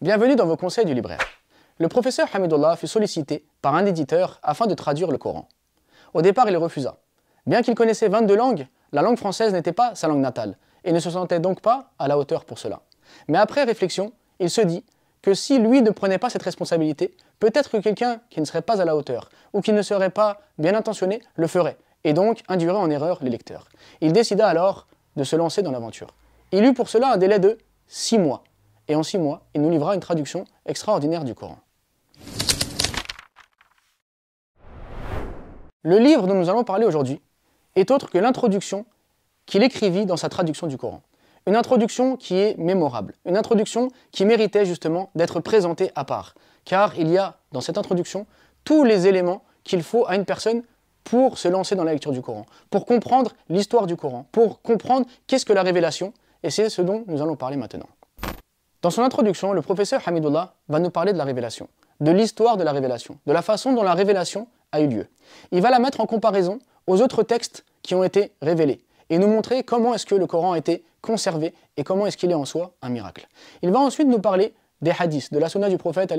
Bienvenue dans vos conseils du libraire. Le professeur Hamidullah fut sollicité par un éditeur afin de traduire le Coran. Au départ, il refusa. Bien qu'il connaissait 22 langues, la langue française n'était pas sa langue natale et ne se sentait donc pas à la hauteur pour cela. Mais après réflexion, il se dit que si lui ne prenait pas cette responsabilité, peut-être que quelqu'un qui ne serait pas à la hauteur ou qui ne serait pas bien intentionné le ferait et donc induirait en erreur les lecteurs. Il décida alors de se lancer dans l'aventure. Il eut pour cela un délai de 6 mois et en six mois, il nous livra une traduction extraordinaire du Coran. Le livre dont nous allons parler aujourd'hui est autre que l'introduction qu'il écrivit dans sa traduction du Coran. Une introduction qui est mémorable, une introduction qui méritait justement d'être présentée à part, car il y a dans cette introduction tous les éléments qu'il faut à une personne pour se lancer dans la lecture du Coran, pour comprendre l'histoire du Coran, pour comprendre qu'est-ce que la révélation, et c'est ce dont nous allons parler maintenant. Dans son introduction, le professeur Hamidullah va nous parler de la révélation, de l'histoire de la révélation, de la façon dont la révélation a eu lieu. Il va la mettre en comparaison aux autres textes qui ont été révélés et nous montrer comment est-ce que le Coran a été conservé et comment est-ce qu'il est en soi un miracle. Il va ensuite nous parler des hadiths, de la sunna du prophète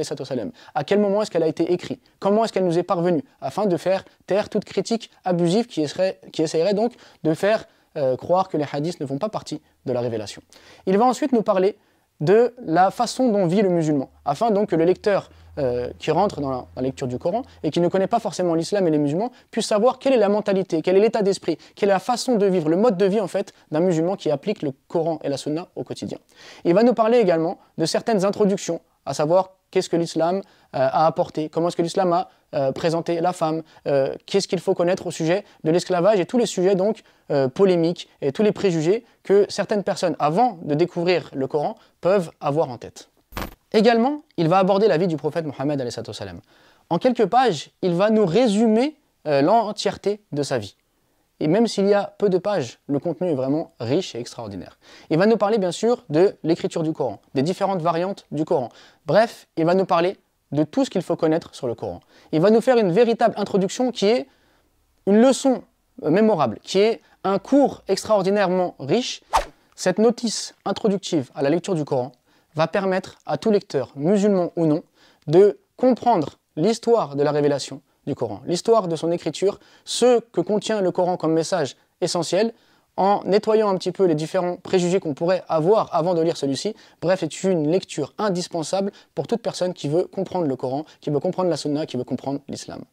à quel moment est-ce qu'elle a été écrite, comment est-ce qu'elle nous est parvenue, afin de faire taire toute critique abusive qui, essaierait, donc de faire euh, croire que les hadiths ne font pas partie de la révélation. Il va ensuite nous parler de la façon dont vit le musulman, afin donc que le lecteur euh, qui rentre dans la, la, lecture du Coran et qui ne connaît pas forcément l'islam et les musulmans puisse savoir quelle est la mentalité, quel est l'état d'esprit, quelle est la façon de vivre, le mode de vie en fait d'un musulman qui applique le Coran et la Sunna au quotidien. Il va nous parler également de certaines introductions, à savoir Qu'est-ce que l'islam euh, a apporté Comment est-ce que l'islam a euh, présenté la femme, euh, qu'est-ce qu'il faut connaître au sujet de l'esclavage et tous les sujets donc polémiques et tous les préjugés que certaines personnes, avant de découvrir le Coran, peuvent avoir en tête. Également, il va aborder la vie du prophète Mohammed. En quelques pages, il va nous résumer l'entièreté de sa vie. Et même s'il y a peu de pages, le contenu est vraiment riche et extraordinaire. Il va nous parler bien sûr de l'écriture du Coran, des différentes variantes du Coran. Bref, il va nous parler de tout ce qu'il faut connaître sur le Coran. Il va nous faire une véritable introduction qui est une leçon euh, mémorable, qui est un cours extraordinairement riche. Cette notice introductive à la lecture du Coran va permettre à tout lecteur, musulman ou non, de comprendre l'histoire de la révélation, Coran, l'histoire de son écriture, ce que contient le Coran comme message essentiel, en nettoyant un petit peu les différents préjugés qu'on pourrait avoir avant de lire celui-ci. Bref, est une lecture indispensable pour toute personne qui veut comprendre le Coran, qui veut comprendre la Sunna, qui veut comprendre l'islam.